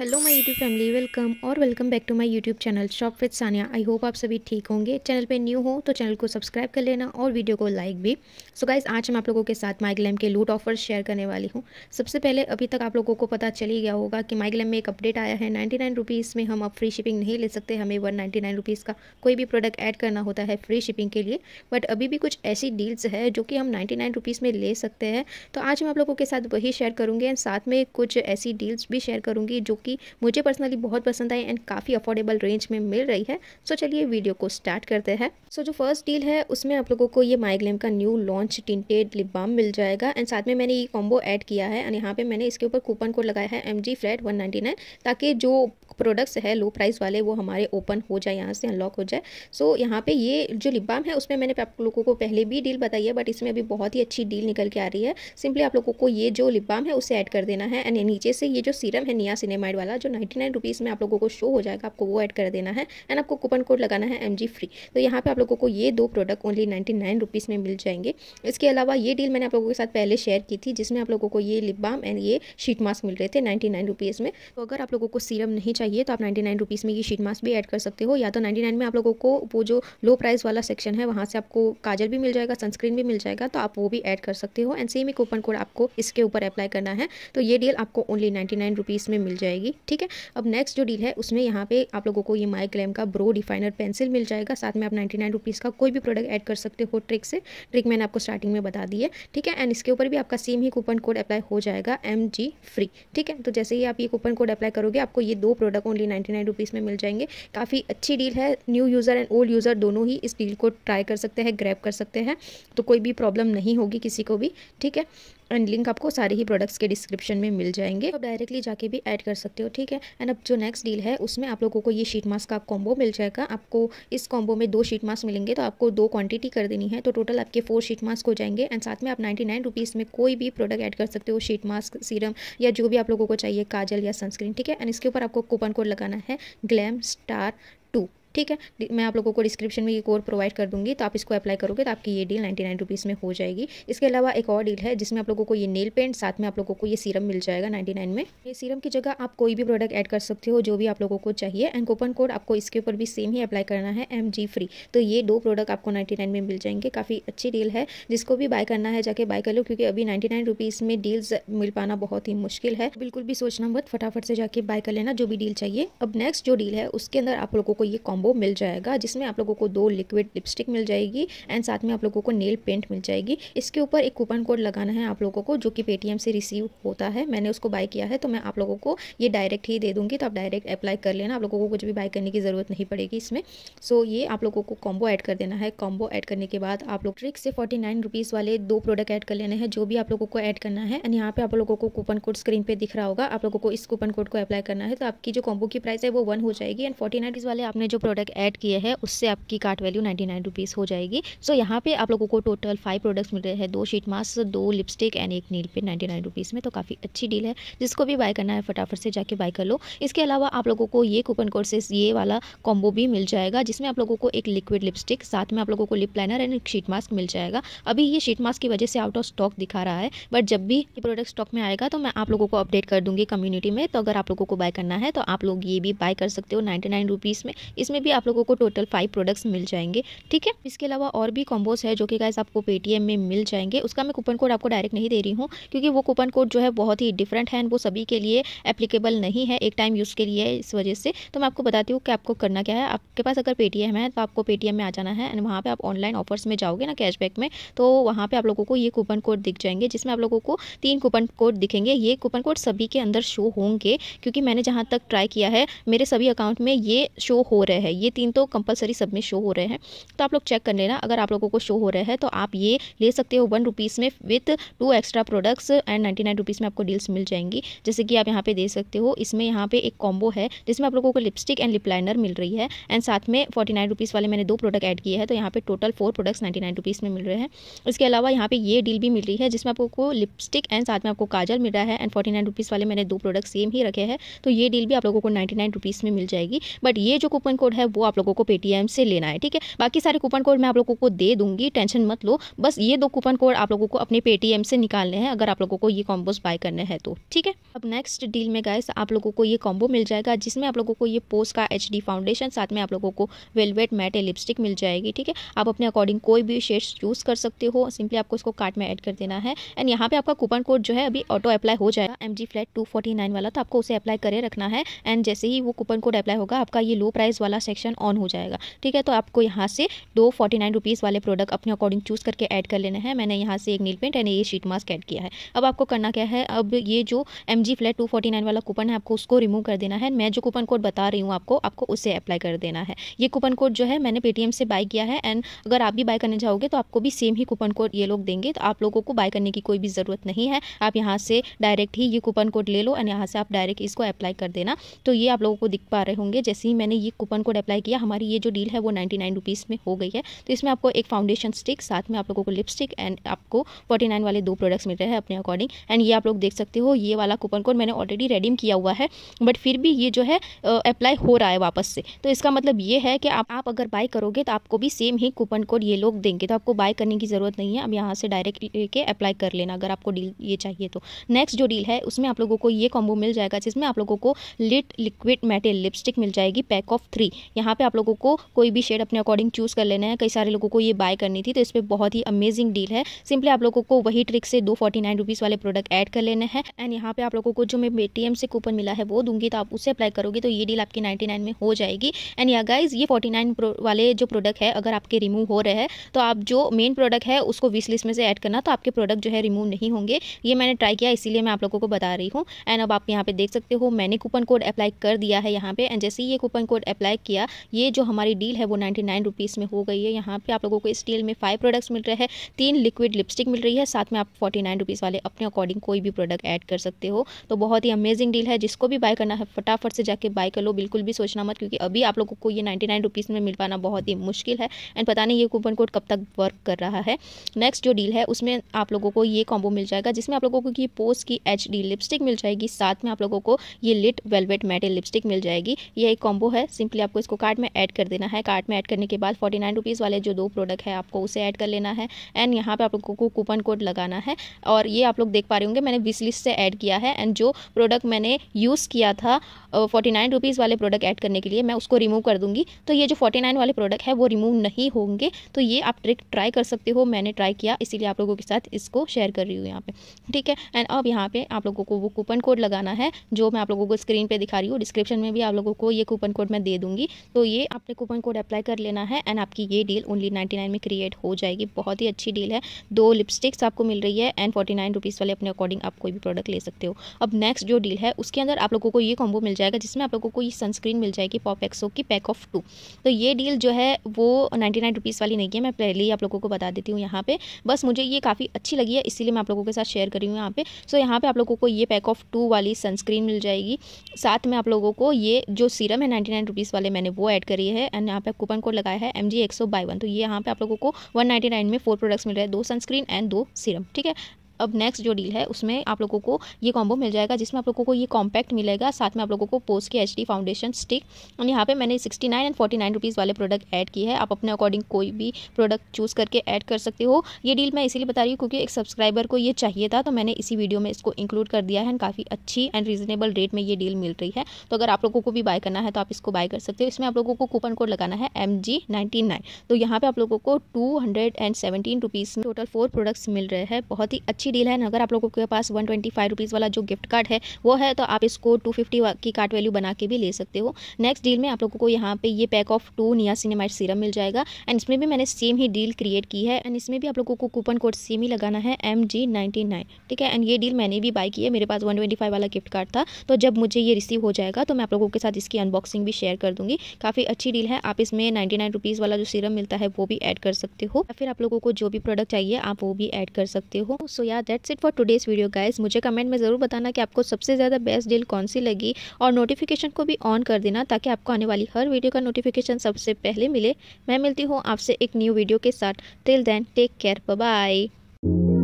hello my YouTube family welcome और welcome back to my YouTube channel shop with Sania I hope आप सभी ठीक होंगे चैनल पे न्यू हो तो चैनल को सब्सक्राइब कर लेना और वीडियो को लाइक भी सो so गाइज आज मैं आप लोगों के साथ माइग्लैम के लूट ऑफर शेयर करने वाली हूँ सबसे पहले अभी तक आप लोगों को पता चल ही गया होगा कि माइग्लैम में एक अपडेट आया है नाइन्टी में हम अब फ्री शिपिंग नहीं ले सकते हमें वन नाइन्टी का कोई भी प्रोडक्ट ऐड करना होता है फ्री शिपिंग के लिए बट अभी भी कुछ ऐसी डील्स है जो कि हम नाइन्टी में ले सकते हैं तो आज मैं आप लोगों के साथ वही शेयर करूँगी एंड साथ में कुछ ऐसी डील्स भी शेयर करूँगी जो कि कि मुझे पर्सनली बहुत पसंद आई एंड काफ़ी अफोर्डेबल रेंज में मिल रही है सो चलिए वीडियो को स्टार्ट करते हैं सो जो फर्स्ट डील है उसमें आप लोगों को ये माइग्लेम का new launch tinted lip balm मिल जाएगा एंड साथ में मैंने ये कॉम्बो ऐड किया है एंड यहाँ पर मैंने इसके ऊपर कूपन कोड लगाया है M G flat one ninety nine ताकि जो प्रोडक्ट्स है लो प्राइस वाले वो हमारे ओपन हो जाए यहाँ से अनलॉक हो जाए सो यहाँ पर ये जो लिप बाम है उसमें मैंने आप लोगों को पहले भी डील बताई है बट इसमें अभी बहुत ही अच्छी डील निकल के आ रही है सिंपली आप लोगों को ये जो लिप बाम है उसे ऐड कर देना है एंड नीचे से ये जो सीरम है निया सिनेमाइड वाला जो नाइन्टी नाइन रुपीज़ में आप लोगों को शो हो जाएगा आपको वो ऐड कर देना है एंड आपको कूपन कोड लगाना है एम जी फ्री तो यहाँ पे आप लोगों को ये दो product only ninety nine rupees में मिल जाएंगे इसके अलावा ये डील मैंने आप लोगों के साथ पहले शेयर की थी जिसमें आप लोगों को ये लिप बाम एंड ये शीट मास्क मिल रहे थे नाइन्टी नाइन रुपीज़ में तो अगर आप लोगों को सीरम नहीं चाहिए तो आप नाइन्टी नाइन रुपीज़ में ये शीट मास्क भी ऐड कर सकते हो या तो नाइन्टी नाइन में आप लोगों को वो जो लो प्राइस वाला सेक्शन है वहाँ से आपको काजल भी मिल जाएगा सनस्क्रीन भी मिल जाएगा तो आप वो भी ऐड कर सकते हो एंड सेम ही कूपन कोड आपको इसके ऊपर अप्लाई करना है तो ये डील आपको ओनली नाइन्टी नाइन रुपीज़ में मिल जाएगी जाएगी ठीक है अब नेक्स्ट जो डील है उसमें यहाँ पे आप लोगों को ये माई क्लेम का ब्रो डिफाइनर पेंसिल मिल जाएगा साथ में आप नाइन्टी नाइन रुपीज़ का कोई भी प्रोडक्ट ऐड कर सकते हो ट्रिक से ट्रिक मैंने आपको स्टार्टिंग में बता दी है ठीक है एंड इसके ऊपर भी आपका सेम ही कूपन कोड अप्लाई हो जाएगा एम जी फ्री ठीक है तो जैसे ही आप ये कूपन कोड अप्लाई करोगे आपको ये दो product only ninety nine rupees में मिल जाएंगे काफ़ी अच्छी डील है new user and old user दोनों ही इस डील को ट्राई कर सकते हैं ग्रैप कर सकते हैं तो कोई भी प्रॉब्लम नहीं होगी किसी को भी ठीक है एंड लिंक आपको सारे ही प्रोडक्ट्स के डिस्क्रिप्शन में मिल जाएंगे आप डायरेक्टली जाके भी ऐड कर सकते हो ठीक है एंड अब जो नेक्स्ट डील है उसमें आप लोगों को ये शीट मास्क का कॉम्बो मिल जाएगा आपको इस कॉम्बो में दो शीट मास्क मिलेंगे तो आपको दो क्वांटिटी कर देनी है तो टोटल आपके फोर शीट मास्क हो जाएंगे एंड साथ में आप नाइन्टी नाइन रुपीज़ में कोई भी प्रोडक्ट ऐड कर सकते हो शीट मास्क सीरम या जो भी आप लोगों को चाहिए काजल या सनस्क्रीन ठीक है एंड इसके ऊपर आपको कूपन कोड लगाना है ग्लैम स्टार ठीक है मैं आप लोगों को डिस्क्रिप्शन में ये कोड प्रोवाइड कर दूंगी तो आप इसको अप्लाई करोगे तो आपकी ये डील नाइन्टी नाइन रुपीज़ में हो जाएगी इसके अलावा एक और डील है जिसमें आप लोगों को ये नेल पेंट साथ में आप लोगों को ये सीरम मिल जाएगा नाइन्टी नाइन में ये सीरम की जगह आप कोई भी प्रोडक्ट ऐड कर सकते हो जो भी आप लोगों को चाहिए एंड कूपन कोड आपको इसके ऊपर भी सेम ही अप्लाई करना है एम जी फ्री तो ये दो प्रोडक्ट आपको नाइन्टी नाइन में मिल जाएंगे काफ़ी अच्छी डील है जिसको भी बाय करना है जाके बाय कर लो क्योंकि अभी नाइन्टी नाइन रुपीज़ में डील्स मिल पाना बहुत ही मुश्किल है बिल्कुल भी सोचना मत फटाफट से जाके बाय कर लेना जो भी डील चाहिए अब नेक्स्ट जो डील है उसके अंदर आप लोगों को ये कॉम कॉम्बो मिल जाएगा जिसमें आप लोगों को दो लिक्विड लिपस्टिक मिल जाएगी एंड साथ में आप लोगों को नेल पेंट मिल जाएगी इसके ऊपर एक कूपन कोड लगाना है आप लोगों को जो कि पेटीएम से रिसीव होता है मैंने उसको बाय किया है तो मैं आप लोगों को ये डायरेक्ट ही दे दूँगी तो आप डायरेक्ट अप्लाई कर लेना आप लोगों को कुछ भी बाय करने की ज़रूरत नहीं पड़ेगी इसमें सो ये आप लोगों को कॉम्बो ऐड कर देना है कॉम्बो ऐड करने के बाद आप लोग ट्रिक से फोर्टी नाइन रुपीज़ वाले दो प्रोडक्ट ऐड कर लेने हैं जो भी आप लोगों को ऐड करना है एंड यहाँ पे आप लोगों को कूपन कोड स्क्रीन पे दिख रहा होगा आप लोगों को इस कूपन कोड को अप्लाई करना है तो आपकी जो कॉम्बो की प्राइस है वो वन हो जाएगी एंड फोर्टी नाइन वाले आपने जो प्रोडक्ट ऐड किए हैं उससे आपकी cart value ninety nine rupees हो जाएगी सो यहाँ पे आप लोगों को टोटल फाइव प्रोडक्ट्स मिल रहे हैं दो शीट मास्क दो लिपस्टिक एंड एक nail paint ninety nine rupees में तो काफ़ी अच्छी डील है जिसको भी बाय करना है फटाफट से जाके बाय कर लो इसके अलावा आप लोगों को ये कूपन कोड से ये वाला कॉम्बो भी मिल जाएगा जिसमें आप लोगों को एक लिक्विड लिपस्टिक साथ में आप लोगों को lip liner and sheet mask मिल जाएगा अभी ये शीट मास्क की वजह से आउट ऑफ स्टॉक दिखा रहा है बट जब भी ये प्रोडक्ट स्टॉक में आएगा तो मैं आप लोगों को अपडेट कर दूंगी कम्युनिटी में तो अगर आप लोगों को बाय करना है तो आप लोग ये भी बाय कर सकते हो नाइन्टी नाइन रुपीज़ में इसमें में भी आप लोगों को टोटल फाइव प्रोडक्ट्स मिल जाएंगे ठीक है इसके अलावा और भी कॉम्बोस है जो कि गाइस आपको पेटीएम में मिल जाएंगे उसका मैं कूपन कोड आपको डायरेक्ट नहीं दे रही हूँ क्योंकि वो कूपन कोड जो है बहुत ही डिफरेंट है वो सभी के लिए एप्लीकेबल नहीं है एक टाइम यूज़ के लिए इस वजह से तो मैं आपको बताती हूँ कि आपको करना क्या है आपके पास अगर पेटीएम है तो आपको पेटीएम में आ जाना है एंड वहाँ पर आप ऑनलाइन ऑफर्स में जाओगे ना कैशबैक में तो वहाँ पर आप लोगों को ये कूपन कोड दिख जाएंगे जिसमें आप लोगों को तीन कूपन कोड दिखेंगे ये कूपन कोड सभी के अंदर शो होंगे क्योंकि मैंने जहाँ तक ट्राई किया है मेरे सभी अकाउंट में ये शो हो रहे हैं है ये तीन तो कंपलसरी सब में शो हो रहे हैं तो आप लोग चेक कर लेना अगर आप लोगों को शो हो रहे हैं तो आप ये ले सकते हो वन रुपीज़ में with two extra products and ninety nine rupees में आपको डील्स मिल जाएंगी जैसे कि आप यहाँ पे दे सकते हो इसमें यहाँ पे एक कॉम्बो है जिसमें आप लोगों को लिपस्टिक एंड लिप लाइनर मिल रही है एंड साथ में फोर्टी नाइन रुपीज़ वाले मैंने दो प्रोडक्ट ऐड किए हैं तो यहाँ पे total four products ninety nine rupees में मिल रहे हैं इसके अलावा यहाँ पे ये डील भी मिल रही है जिसमें आपको लिपस्टिक एंड साथ में आपको काजल मिल रहा है एंड फोर्टी नाइन रुपीज़ वाले मैंने दो प्रोडक्ट सेम ही रखे हैं तो ये डील भी आप लोगों को नाइन्टी नाइन रुपीज़ में मिल जाएगी बट ये जो कूपन कोड है है वो आप लोगों को पेटीएम से लेना है ठीक है बाकी सारे कूपन कोड मैं आप लोगों को दे दूंगी टेंशन मत लो बस ये दो कूपन कोड आप लोगों को अपने पेटीएम से निकालने हैं अगर आप लोगों को ये कॉम्बोज बाय करने हैं तो ठीक है अब नेक्स्ट डील में गाइस आप लोगों को ये कॉम्बो मिल जाएगा जिसमें आप लोगों को ये पोस्ट का एच फाउंडेशन साथ में आप लोगों को वेलवेट मैट ए लिपस्टिक मिल जाएगी ठीक है आप अपने अकॉर्डिंग कोई भी शेड्स यूज़ कर सकते हो सिंपली आपको इसको कार्ट में एड कर देना है एंड यहाँ पे आपका कूपन कोड जो है अभी ऑटो अप्लाई हो जाएगा M G flat two forty nine वाला तो आपको उसे अप्लाई करे रखना है एंड जैसे ही वो कूपन कोड अप्लाई होगा आपका ये लो प्राइस वाला सेक्शन ऑन हो जाएगा ठीक है तो आपको यहाँ से दो फोर्टी नाइन रुपीज़ वाले प्रोडक्ट अपने अकॉर्डिंग चूज़ करके ऐड कर लेना है मैंने यहाँ से एक नील पेंट एंड ये शीट मास्क ऐड किया है अब आपको करना क्या है अब ये जो M G flat two forty nine वाला कूपन है आपको उसको रिमूव कर देना है मैं जो कूपन कोड बता रही हूँ आपको आपको उसे अप्लाई कर देना है ये कूपन कोड जो है मैंने पेटीएम से बाय किया है एंड अगर आप भी बाय करने जाओगे तो आपको भी सेम ही कूपन कोड ये लोग देंगे तो आप लोगों को बाय करने की कोई भी ज़रूरत नहीं है आप यहाँ से डायरेक्ट ही ये कूपन कोड ले लो एंड यहाँ से आप डायरेक्ट इसको अप्लाई कर देना तो ये आप लोगों को दिख पा रहे होंगे जैसे ही मैंने ये कूपन कोड अप्लाई किया हमारी ये जो डील है वो नाइन्टी नाइन रुपीज़ में हो गई है तो इसमें आपको एक फाउंडेशन स्टिक साथ में आप लोगों को लिपस्टिक एंड आपको फोर्टी नाइन वाले दो प्रोडक्ट्स मिल रहे हैं अपने अकॉर्डिंग एंड ये आप लोग देख सकते हो ये वाला कूपन कोड मैंने ऑलरेडी रेडीम किया हुआ है बट फिर भी ये जो है अप्लाई हो रहा है वापस से तो इसका मतलब ये है कि आप, आप अगर बाय करोगे तो आपको भी सेम ही कूपन कोड ये लोग देंगे तो आपको बाय करने की ज़रूरत नहीं है अब यहाँ से डायरेक्ट लेके अप्लाई कर लेना अगर आपको डील ये चाहिए तो नेक्स्ट जो डील है उसमें आप लोगों को ये कॉम्बो मिल जाएगा जिसमें आप लोगों को लिट लिक्विड मेटल लिपस्टिक मिल जाएगी पैक ऑफ थ्री यहाँ पे आप लोगों को कोई भी शेड अपने अकॉर्डिंग चूज़ कर लेना है कई सारे लोगों को ये बाय करनी थी तो इस पर बहुत ही अमेजिंग डील है सिंपली आप लोगों को वही ट्रिक से दो फोर्टी नाइन रुपीज़ वाले प्रोडक्ट ऐड कर लेना है एंड यहाँ पे आप लोगों को जो मैं पेटीएम से कूपन मिला है वो दूंगी तो आप उससे अप्लाई करोगे तो ये डील आपकी नाइन्टी नाइन में हो जाएगी एंड या गाइज ये फोर्टी नाइन वाले जो प्रोडक्ट है अगर आपके रिमूव हो रहे हैं तो आप जो मेन प्रोडक्ट है उसको विश लिस्ट में से ऐड करना तो आपके प्रोडक्ट जो है रिमूव नहीं होंगे ये मैंने ट्राई किया इसीलिए मैं आप लोगों को बता रही हूँ एंड अब आप यहाँ पे देख सकते हो मैंने कूपन कोड अप्लाई कर दिया है यहाँ पे एंड जैसे ही ये कूपन कोड अप्लाई किया ये जो हमारी डील है वो नाइन्टी नाइन रुपीज़ में हो गई है यहाँ पे आप लोगों को इस डील में फाइव प्रोडक्ट्स मिल रहे हैं तीन लिक्विड लिपस्टिक मिल रही है साथ में आप फोर्टी नाइन रुपीज़ वाले अपने अकॉर्डिंग कोई भी प्रोडक्ट ऐड कर सकते हो तो बहुत ही अमेजिंग डील है जिसको भी बाय करना है फटाफट से जाके बाय कर लो बिल्कुल भी सोचना मत क्योंकि अभी आप लोगों को ये नाइन्टी नाइन रुपीज़ में मिल पाना बहुत ही मुश्किल है एंड पता नहीं ये कूपन कोड कब तक वर्क कर रहा है नेक्स्ट जो डील है उसमें आप लोगों को ये कॉम्बो मिल जाएगा जिसमें आप लोगों को ये पोस्ट की एच डी लिपस्टिक मिल जाएगी साथ में आप लोगों को ये लिट वेलवेट मेटल लिपस्टिक मिल जाएगी ये एक कॉम्बो है सिंपली आपको आपको इसको कार्ट में ऐड कर देना है कार्ट में ऐड करने के बाद फोर्टी नाइन रुपीज़ वाले जो दो प्रोडक्ट है आपको उसे ऐड कर लेना है एंड यहाँ पर आप लोगों को कूपन कोड लगाना है और ये आप लोग देख पा रहे होंगे मैंने विश लिस्ट से ऐड किया है एंड जो प्रोडक्ट मैंने यूज़ किया था फोर्टी नाइन रुपीज़ वाले प्रोडक्ट ऐड करने के लिए मैं उसको रिमूव कर दूँगी तो ये जो फोर्टी नाइन वाले प्रोडक्ट है वो रिमूव नहीं होंगे तो ये आप ट्रिक ट्राई कर सकते हो मैंने ट्राई किया इसीलिए आप लोगों के साथ इसको शेयर कर रही हूँ यहाँ पे ठीक है एंड अब यहाँ पे आप लोगों को वो कूपन कोड लगाना है जो मैं आप लोगों को स्क्रीन पे दिखा रही हूँ डिस्क्रिप्शन में भी आप लोगों को ये कूपन कोड मैं दे दूँगी तो ये आपने कूपन कोड अप्लाई कर लेना है एंड आपकी ये डील ओनली नाइन्टी नाइन में क्रिएट हो जाएगी बहुत ही अच्छी डील है दो लिपस्टिक्स आपको मिल रही है एंड फोर्टी नाइन रुपीज़ वाले अपने अकॉर्डिंग आप कोई भी प्रोडक्ट ले सकते हो अब नेक्स्ट जो डील है उसके अंदर आप लोगों को ये कॉम्बो मिल जाएगा जिसमें आप लोगों को ये सनस्क्रीन मिल जाएगी पॉप एक्सो की पैक ऑफ टू तो ये डील जो है वो नाइन्टी नाइन रुपीज़ वाली नहीं है मैं पहले ही आप लोगों को बता देती हूँ यहाँ पे बस मुझे ये काफ़ी अच्छी लगी है इसीलिए मैं आप लोगों के साथ शेयर करी हूँ यहाँ पे सो so, यहाँ पे आप लोगों को ये पैक ऑफ टू वाली सनस्क्रीन मिल जाएगी साथ में आप लोगों को ये जो सीरम है नाइन्टी नाइन रुपीज़ वाले मैंने वो ऐड करी है एंड यहाँ पे कूपन कोड लगाया है M G exo buy one तो ये यहाँ पे आप लोगों को वन नाइन्टी नाइन में फोर प्रोडक्ट्स मिल रहे हैं दो सनस्क्रीन एंड दो सीरम ठीक है अब नेक्स्ट जो डील है उसमें आप लोगों को ये कॉम्बो मिल जाएगा जिसमें आप लोगों को ये कॉम्पैक्ट मिलेगा साथ में आप लोगों को पोस्ट के एच फाउंडेशन स्टिक और यहाँ पे मैंने sixty nine and forty nine rupees वाले प्रोडक्ट ऐड किए हैं आप अपने अकॉर्डिंग कोई भी प्रोडक्ट चूज़ करके ऐड कर सकते हो ये डील मैं इसीलिए बता रही हूँ क्योंकि एक सब्सक्राइबर को ये चाहिए था तो मैंने इसी वीडियो में इसको इंक्लूड कर दिया है एंड काफ़ी अच्छी एंड रीजनेबल रेट में ये डील मिल रही है तो अगर आप लोगों को भी बाय करना है तो आप इसको बाय कर सकते हो इसमें आप लोगों को कूपन कोड लगाना है एम जी नाइन तो यहाँ पे आप लोगों को two hundred and seventeen total four products मिल रहे हैं बहुत ही अच्छी अच्छी डील है अगर आप लोगों के पास वन ट्वेंटी फाइव रुपीज़ वाला जो गिफ्ट कार्ड है वो है तो आप इसको टू फिफ्टी की कार्ड वैल्यू बना के भी ले सकते हो नेक्स्ट डील में आप लोगों को यहाँ पे ये pack of two niacinamide serum मिल जाएगा एंड इसमें भी मैंने सेम ही डील क्रिएट की है एंड इसमें भी आप लोगों को कूपन कोड सेम ही लगाना है एम जी नाइन्टी नाइन ठीक है एंड ये डील मैंने भी बाई की है मेरे पास वन ट्वेंटी फाइव वाला गिफ्ट कार्ड था तो जब मुझे ये रिसीव हो जाएगा तो मैं आप लोगों के साथ इसकी अनबॉक्सिंग भी शेयर कर दूंगी काफ़ी अच्छी डील है आप इसमें नाइन्टी नाइन रुपीज़ वाला जो सीरम मिलता है वो भी ऐड कर सकते हो या फिर आप लोगों को जो भी प्रोडक्ट चाहिए आप वो भी ऐड कर सकते हो सो so, yeah yeah that's it for today's video guys मुझे कमेंट में ज़रूर बताना कि आपको सबसे ज़्यादा बेस्ट डील कौन सी लगी और नोटिफिकेशन को भी ऑन कर देना ताकि आपको आने वाली हर वीडियो का नोटिफिकेशन सबसे पहले मिले मैं मिलती हूँ आपसे एक न्यू वीडियो के साथ till then take care bye